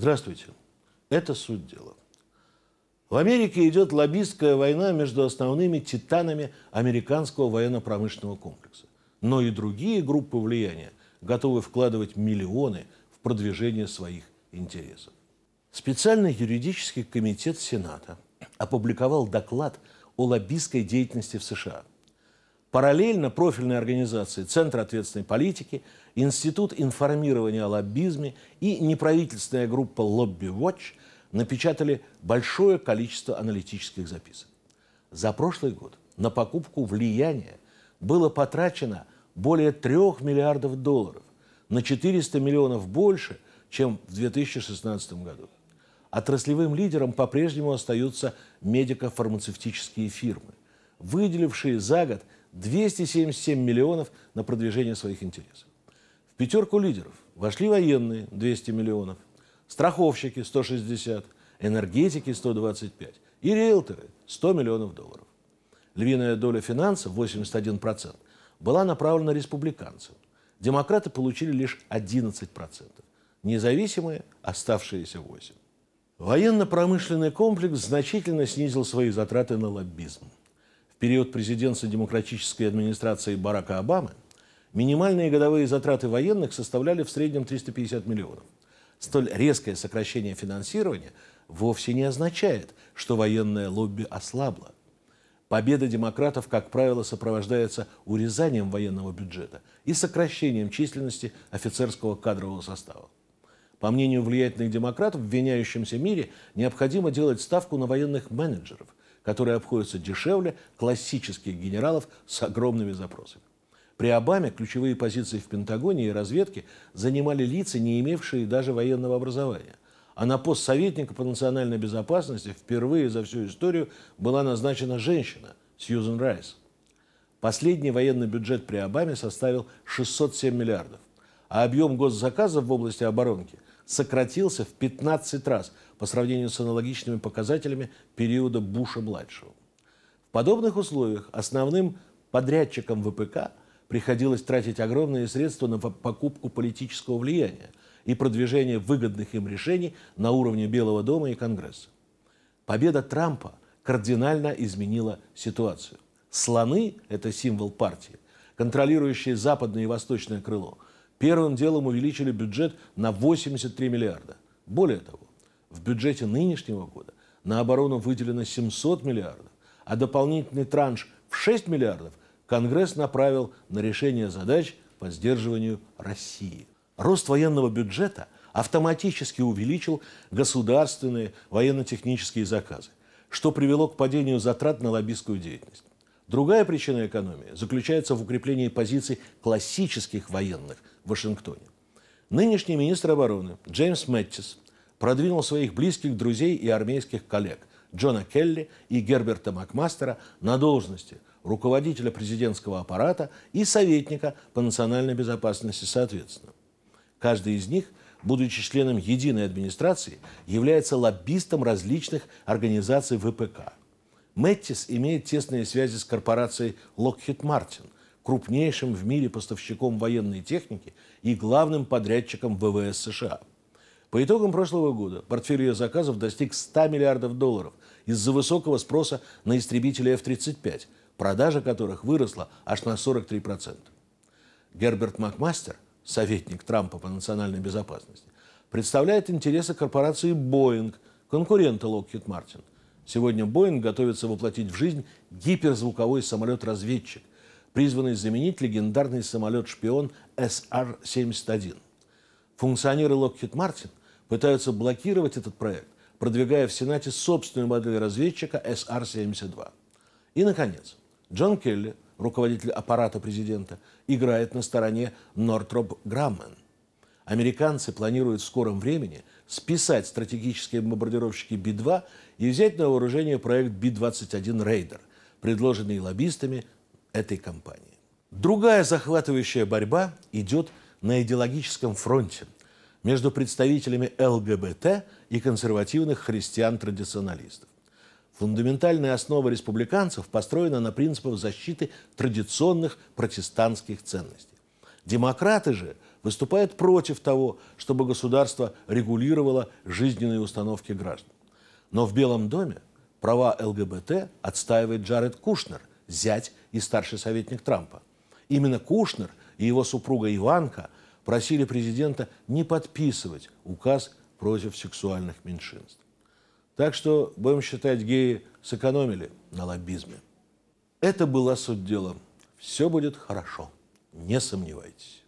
Здравствуйте. Это суть дела. В Америке идет лоббистская война между основными титанами американского военно-промышленного комплекса. Но и другие группы влияния готовы вкладывать миллионы в продвижение своих интересов. Специальный юридический комитет Сената опубликовал доклад о лоббистской деятельности в США – Параллельно профильные организации Центр ответственной политики, Институт информирования о лоббизме и неправительственная группа «Лобби Watch напечатали большое количество аналитических записок. За прошлый год на покупку влияния было потрачено более 3 миллиардов долларов, на 400 миллионов больше, чем в 2016 году. Отраслевым лидером по-прежнему остаются медико-фармацевтические фирмы, выделившие за год – 277 миллионов на продвижение своих интересов. В пятерку лидеров вошли военные 200 миллионов, страховщики 160, энергетики 125 и риэлторы 100 миллионов долларов. Львиная доля финансов, 81%, была направлена республиканцам. Демократы получили лишь 11%. Независимые – оставшиеся 8%. Военно-промышленный комплекс значительно снизил свои затраты на лоббизм период президентства демократической администрации Барака Обамы минимальные годовые затраты военных составляли в среднем 350 миллионов. Столь резкое сокращение финансирования вовсе не означает, что военное лобби ослабло. Победа демократов, как правило, сопровождается урезанием военного бюджета и сокращением численности офицерского кадрового состава. По мнению влиятельных демократов, в виняющемся мире необходимо делать ставку на военных менеджеров – которые обходятся дешевле классических генералов с огромными запросами. При Обаме ключевые позиции в Пентагоне и разведке занимали лица, не имевшие даже военного образования. А на пост советника по национальной безопасности впервые за всю историю была назначена женщина Сьюзен Райс. Последний военный бюджет при Обаме составил 607 миллиардов, а объем госзаказов в области оборонки – сократился в 15 раз по сравнению с аналогичными показателями периода Буша-младшего. В подобных условиях основным подрядчикам ВПК приходилось тратить огромные средства на покупку политического влияния и продвижение выгодных им решений на уровне Белого дома и Конгресса. Победа Трампа кардинально изменила ситуацию. Слоны – это символ партии, контролирующие западное и восточное крыло – Первым делом увеличили бюджет на 83 миллиарда. Более того, в бюджете нынешнего года на оборону выделено 700 миллиардов, а дополнительный транш в 6 миллиардов Конгресс направил на решение задач по сдерживанию России. Рост военного бюджета автоматически увеличил государственные военно-технические заказы, что привело к падению затрат на лоббистскую деятельность. Другая причина экономии заключается в укреплении позиций классических военных в Вашингтоне. Нынешний министр обороны Джеймс Мэттис продвинул своих близких друзей и армейских коллег Джона Келли и Герберта Макмастера на должности руководителя президентского аппарата и советника по национальной безопасности соответственно. Каждый из них, будучи членом единой администрации, является лоббистом различных организаций ВПК – Мэттис имеет тесные связи с корпорацией Lockheed Martin, крупнейшим в мире поставщиком военной техники и главным подрядчиком ВВС США. По итогам прошлого года портфель ее заказов достиг 100 миллиардов долларов из-за высокого спроса на истребители F-35, продажа которых выросла аж на 43%. Герберт Макмастер, советник Трампа по национальной безопасности, представляет интересы корпорации Boeing, конкурента Lockheed Martin – Сегодня Боинг готовится воплотить в жизнь гиперзвуковой самолет-разведчик, призванный заменить легендарный самолет-шпион SR-71. Функционеры Lockheed Martin пытаются блокировать этот проект, продвигая в Сенате собственную модель разведчика SR-72. И, наконец, Джон Келли, руководитель аппарата президента, играет на стороне Нортроп Граммен. Американцы планируют в скором времени – списать стратегические бомбардировщики Би-2 и взять на вооружение проект Би-21 «Рейдер», предложенный лоббистами этой компании. Другая захватывающая борьба идет на идеологическом фронте между представителями ЛГБТ и консервативных христиан-традиционалистов. Фундаментальная основа республиканцев построена на принципах защиты традиционных протестантских ценностей. Демократы же выступают против того, чтобы государство регулировало жизненные установки граждан. Но в Белом доме права ЛГБТ отстаивает Джаред Кушнер, зять и старший советник Трампа. Именно Кушнер и его супруга Иванка просили президента не подписывать указ против сексуальных меньшинств. Так что, будем считать, геи сэкономили на лоббизме. Это была суть дела. Все будет хорошо не сомневайтесь.